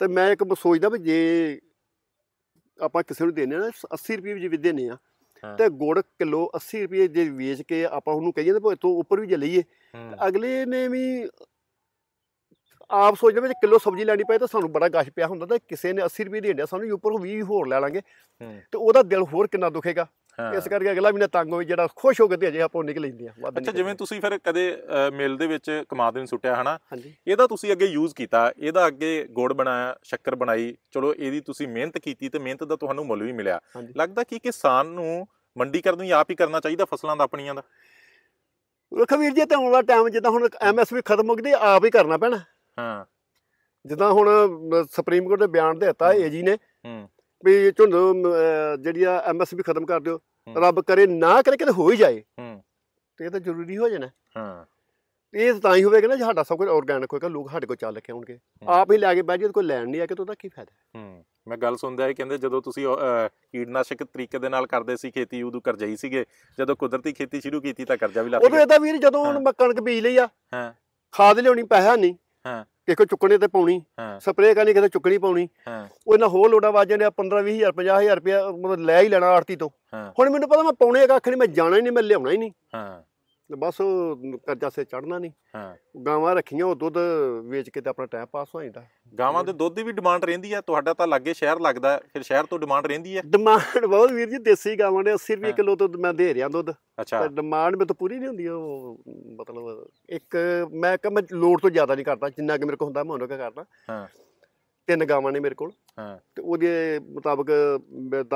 ਤੇ ਮੈਂ ਇੱਕ ਸੋਚਦਾ ਵੀ ਜੇ ਆਪਾਂ ਕਿਸੇ ਨੂੰ ਦੇਣੇ ਨਾ 80 ਰੁਪਏ ਜੇ ਵੀ ਦੇਣੇ ਆ ਤੇ ਗੁੜ ਕਿਲੋ 80 ਰੁਪਏ ਜੇ ਵੇਚ ਕੇ ਆਪਾਂ ਉਹਨੂੰ ਕਹੀਏ ਤੇ ਤੋਂ ਉੱਪਰ ਵੀ ਜੇ ਲਈਏ ਅਗਲੇ ਨੇ ਵੀ ਆਪ ਸੋਚਦੇ ਵਿੱਚ ਕਿਲੋ ਸਬਜ਼ੀ ਲੈਣੀ ਪਏ ਤਾਂ ਸਾਨੂੰ ਬੜਾ ਗਸ਼ ਪਿਆ ਹੁੰਦਾ ਤਾਂ ਕਿਸੇ ਨੇ 80 ਰੁਪਏ ਦੇ ਡਿਆ ਸਾਨੂੰ ਉੱਪਰ 20 ਹੋਰ ਲੈ ਲਾਂਗੇ ਤੇ ਉਹਦਾ ਦਿਲ ਹੋਰ ਕਿੰਨਾ ਦੁਖੇਗਾ ਇਸ ਕਰਕੇ ਅਗਲਾ ਮਹੀਨਾ ਤੰਗ ਹੋਵੇ ਜਿਹੜਾ ਖੁਸ਼ ਹੋ ਕੇ ਤੇ ਅਜੇ ਆਪੋ ਨਿਕਲ ਲੈਂਦੀ ਆ ਅੱਛਾ ਜਿਵੇਂ ਤੁਸੀਂ ਫਿਰ ਕਦੇ ਮੇਲ ਦੇ ਵਿੱਚ ਕਮਾਦ ਨੂੰ ਸੁੱਟਿਆ ਹਨਾ ਇਹਦਾ ਤੁਸੀਂ ਅੱਗੇ ਯੂਜ਼ ਕੀਤਾ ਇਹਦਾ ਅੱਗੇ ਗੁੜ ਬਣਾਇਆ ਸ਼ੱਕਰ ਬਣਾਈ ਚਲੋ ਇਹਦੀ ਤੁਸੀਂ ਮਿਹਨਤ ਕੀਤੀ ਤੇ ਮਿਹਨਤ ਦਾ ਤੁਹਾਨੂੰ ਮੁੱਲ ਵੀ ਮਿਲਿਆ ਲੱਗਦਾ ਕਿ ਕਿਸਾਨ ਨੂੰ ਮੰਡੀ ਕਰਨ ਨੂੰ ਆਪ ਹੀ ਕਰਨਾ ਚਾਹੀਦਾ ਫਸਲਾਂ ਦਾ ਆਪਣੀਆਂ ਦਾ ਵੇਖ ਵੀਰ ਜੀ ਤੇ ਹੁਣ ਵਾਲਾ ਟਾਈਮ ਜਿੱਦਾਂ ਹੁਣ ਐਮਐਸਪੀ ਖਤਮ ਹੋ ਗਈ ਤੇ ਆਪ ਹੀ ਕਰਨਾ ਪੈਣਾ ਹਾਂ ਜਿੱਦਾਂ ਹੁਣ ਸੁਪਰੀਮ ਕੋਰਟ ਦੇ ਬਿਆਨ ਦੇ ਦਿੱਤਾ ਏਜੀ ਨੇ ਵੀ ਝੁੰਡ ਜਿਹੜੀ ਆ ਐਮਐਸਪੀ ਖਤਮ ਕਰ ਦਿਓ ਰੱਬ ਕਰੇ ਨਾ ਕਰੇ ਕਿਤੇ ਹੋ ਹੀ ਜਾਏ ਹੂੰ ਤੇ ਇਹ ਤਾਂ ਜ਼ਰੂਰੀ ਹੋ ਜਾਣਾ ਹਾਂ ਇਹ ਤਾਂ ਹੀ ਹੋਵੇਗਾ ਨਾ ਸਾਡਾ ਸਭ ਕੁਝ ਆਰਗੈਨਿਕ ਹੋਏਗਾ ਲੋਕ ਸਾਡੇ ਕੋਲ ਚੱਲ ਕੇ ਆਉਣਗੇ ਆਪ ਹੀ ਲੈ ਕੇ ਬਹਿ ਜੇ ਕੋਈ ਲੈਣ ਨਹੀਂ ਆ ਕਿ ਤਾਂ ਉਹਦਾ ਕੀ ਫਾਇਦਾ ਹੂੰ ਮੈਂ ਗੱਲ ਸੁਣਦਾ ਹੈ ਕਹਿੰਦੇ ਜਦੋਂ ਤੁਸੀਂ ਕੀਟਨਾਸ਼ਕ ਤਰੀਕੇ ਦੇ ਨਾਲ ਕਰਦੇ ਸੀ ਖੇਤੀ ਉਦੋਂ ਕਰਜਾਈ ਸੀਗੇ ਜਦੋਂ ਕੁਦਰਤੀ ਖੇਤੀ ਸ਼ੁਰੂ ਕੀਤੀ ਤਾਂ ਕਰਜ਼ਾ ਵੀ ਲੱਗ ਗਿਆ ਉਦੋਂ ਇਹਦਾ ਵੀਰ ਜਦੋਂ ਹੁਣ ਮੱਕਣਕ ਬੀਜ ਲਈ ਆ ਹਾਂ ਖਾਦ ਲਿਆਉਣੀ ਪੈਸਾ ਨਹੀਂ ਹਾਂ ਕਿਸੇ ਚੁੱਕਣੇ ਤੇ ਪਾਉਣੀ ਸਪਰੇਅ ਕਰਨੀ ਕਿਸੇ ਚੁੱਕਣੀ ਪਾਉਣੀ ਉਹ ਇਹਨਾਂ ਹੋਰ ਲੋੜਾਂ ਵਾਜੇ ਨੇ 15 20000 50000 ਰੁਪਏ ਮਤਲਬ ਲੈ ਹੀ ਲੈਣਾ ਆੜਤੀ ਤੋਂ ਹੁਣ ਮੈਨੂੰ ਪਤਾ ਮੈਂ ਪਾਉਣੇ ਕੱਖ ਨਹੀਂ ਮੈਂ ਜਾਣਾ ਹੀ ਨਹੀਂ ਮੈਂ ਲਿਆਉਣਾ ਹੀ ਨਹੀਂ ਹਾਂ ਬਸ ਉਹ ਕਰਜ਼ਾ ਸੇ ਚੜਨਾ ਨਹੀਂ ਹਾਂ ਗਾਵਾਂ ਰੱਖੀਆਂ ਉਹ ਦੁੱਧ ਵੇਚ ਕੇ ਤੇ ਆਪਣਾ ਟਾਈਮ ਪਾਸ ਹੋ ਜਾਂਦਾ ਗਾਵਾਂ ਦੇ ਦੁੱਧ ਦੀ ਵੀ ਡਿਮਾਂਡ ਰਹਿੰਦੀ ਆ ਤੁਹਾਡਾ ਤਾਂ ਲੱਗੇ ਸ਼ਹਿਰ ਲੱਗਦਾ ਫਿਰ ਸ਼ਹਿਰ ਤੋਂ ਡਿਮਾਂਡ ਰਹਿੰਦੀ ਆ ਡਿਮਾਂਡ ਬਹੁਤ ਵੀਰ ਜੀ ਦੇਸੀ ਗਾਵਾਂ ਦੇ 80 ਰੁਪਏ ਕਿਲੋ ਤੋਂ ਮੈਂ ਦੇ ਰਿਆਂ ਦੁੱਧ ਅੱਛਾ ਡਿਮਾਂਡ ਮੇ ਤਾਂ ਪੂਰੀ ਨਹੀਂ ਹੁੰਦੀ ਉਹ ਮਤਲਬ ਇੱਕ ਮੈਂ ਕਹ ਮੈਂ ਲੋਡ ਤੋਂ ਜ਼ਿਆਦਾ ਨਹੀਂ ਕਰਦਾ ਜਿੰਨਾ ਕਿ ਮੇਰੇ ਕੋਲ ਹੁੰਦਾ ਮੈਂ ਉਹਨਾਂ ਕਾ ਕਰਦਾ ਹਾਂ ਤਿੰਨ ਗਾਵਾਂ ਨੇ ਮੇਰੇ ਕੋਲ ਹਾਂ ਤੇ ਉਹਦੇ ਮੁਤਾਬਕ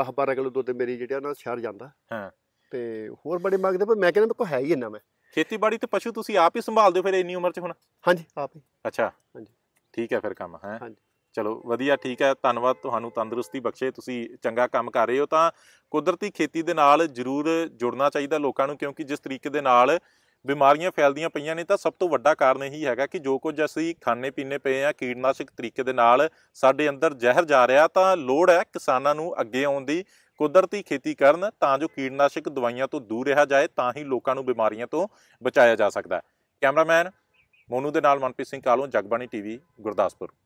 10 12 ਕਿਲੋ ਦੁੱਧ ਮੇਰੀ ਜਿਹੜਾ ਨਾ ਸ਼ਹਿਰ ਜਾਂਦਾ ਹਾਂ ਤੇ ਹੋਰ ਬੜੇ ਮੰਗਦੇ ਪਰ ਮੈਂ ਕਹਿੰਦਾ ਮੇਰੇ ਕੋਲ ਹੈ ਹੀ ਇੰਨਾ ਮੈਂ ਖੇਤੀਬਾੜੀ ਤੇ ਪਸ਼ੂ ਤੁਸੀਂ ਆਪ ਹੀ ਸੰਭਾਲਦੇ ਹੋ ਫਿਰ ਇੰਨੀ ਉਮਰ 'ਚ ਹੁਣ ਹਾਂਜੀ ਆਪ ਹੀ ਅੱਛਾ ਹਾਂਜੀ ਠੀਕ ਹੈ ਫਿਰ ਕੰਮ ਹੈ ਹਾਂਜੀ ਚਲੋ ਵਧੀਆ ਠੀਕ ਹੈ ਧੰਨਵਾਦ ਤੁਹਾਨੂੰ ਤੰਦਰੁਸਤੀ ਬਖਸ਼ੇ ਤੁਸੀਂ ਚੰਗਾ ਕੰਮ ਕਰ ਰਹੇ ਹੋ ਤਾਂ ਕੁਦਰਤੀ ਖੇਤੀ ਦੇ ਨਾਲ ਜ਼ਰੂਰ ਜੁੜਨਾ ਚਾਹੀਦਾ ਲੋਕਾਂ ਨੂੰ ਕਿਉਂਕਿ ਜਿਸ ਤਰੀਕੇ ਦੇ ਨਾਲ ਬਿਮਾਰੀਆਂ ਫੈਲਦੀਆਂ ਪਈਆਂ ਨੇ ਤਾਂ ਸਭ ਤੋਂ ਵੱਡਾ ਕਾਰਨ ਇਹੀ ਹੈਗਾ ਕਿ ਜੋ ਕੁਝ ਅਸੀਂ ਖਾਣੇ ਪੀਣੇ ਪਏ ਆ ਕੀਟਨਾਸ਼ਕ ਤਰੀਕੇ ਦੇ ਨਾਲ ਸਾਡੇ ਅੰਦਰ ਜ਼ਹਿਰ ਜਾ ਰਿਹਾ ਤਾਂ ਲੋੜ ਹੈ ਕਿਸਾਨਾਂ ਨੂੰ ਅੱਗੇ ਆਉਣ ਦੀ ਕੁਦਰਤੀ ਖੇਤੀ ਕਰਨ ਤਾਂ ਜੋ ਕੀਟਨਾਸ਼ਕ ਦਵਾਈਆਂ ਤੋਂ ਦੂਰ ਰਹਾ ਜਾਏ ਤਾਂ ਹੀ ਲੋਕਾਂ ਨੂੰ ਬਿਮਾਰੀਆਂ ਤੋਂ ਬਚਾਇਆ ਜਾ ਸਕਦਾ ਹੈ ਕੈਮਰਾਮੈਨ ਮੋਨੂ ਦੇ ਨਾਲ ਮਨਪ੍ਰੀਤ ਸਿੰਘ ਕਾਲੋਂ ਜਗਬਾਣੀ ਟੀਵੀ ਗੁਰਦਾਸਪੁਰ